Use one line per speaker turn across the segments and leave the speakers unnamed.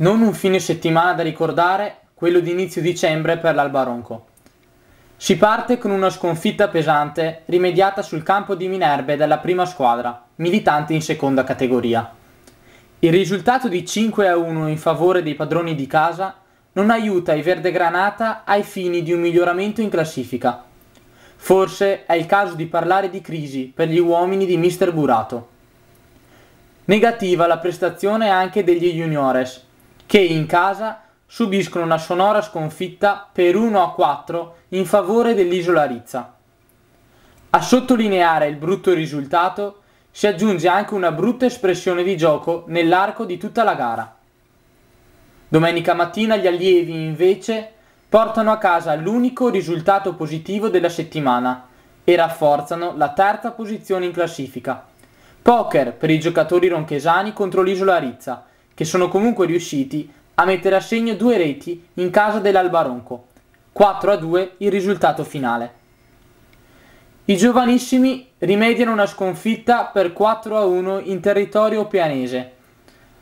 Non un fine settimana da ricordare, quello di inizio dicembre per l'Albaronco. Si parte con una sconfitta pesante rimediata sul campo di Minerbe dalla prima squadra, militante in seconda categoria. Il risultato di 5 a 1 in favore dei padroni di casa non aiuta i Verdegranata ai fini di un miglioramento in classifica. Forse è il caso di parlare di crisi per gli uomini di Mister Burato. Negativa la prestazione anche degli juniores, che in casa subiscono una sonora sconfitta per 1 a 4 in favore dell'Isola Rizza. A sottolineare il brutto risultato si aggiunge anche una brutta espressione di gioco nell'arco di tutta la gara. Domenica mattina gli allievi invece portano a casa l'unico risultato positivo della settimana e rafforzano la terza posizione in classifica. Poker per i giocatori ronchesani contro l'Isola Rizza che sono comunque riusciti a mettere a segno due reti in casa dell'Albaronco, 4 a 2 il risultato finale. I giovanissimi rimediano una sconfitta per 4 a 1 in territorio pianese.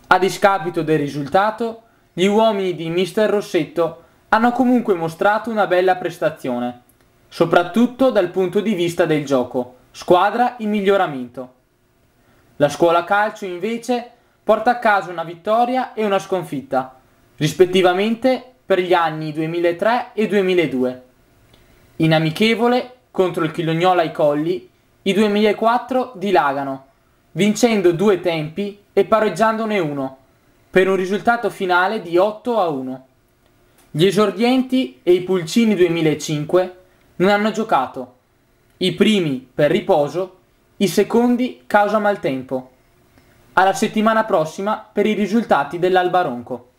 A discapito del risultato, gli uomini di Mister Rossetto hanno comunque mostrato una bella prestazione, soprattutto dal punto di vista del gioco, squadra in miglioramento. La scuola calcio invece porta a casa una vittoria e una sconfitta, rispettivamente per gli anni 2003 e 2002. In amichevole contro il Chilognola ai Colli, i 2004 dilagano, vincendo due tempi e pareggiandone uno, per un risultato finale di 8 a 1. Gli esordienti e i Pulcini 2005 non hanno giocato, i primi per riposo, i secondi causa maltempo. Alla settimana prossima per i risultati dell'Albaronco.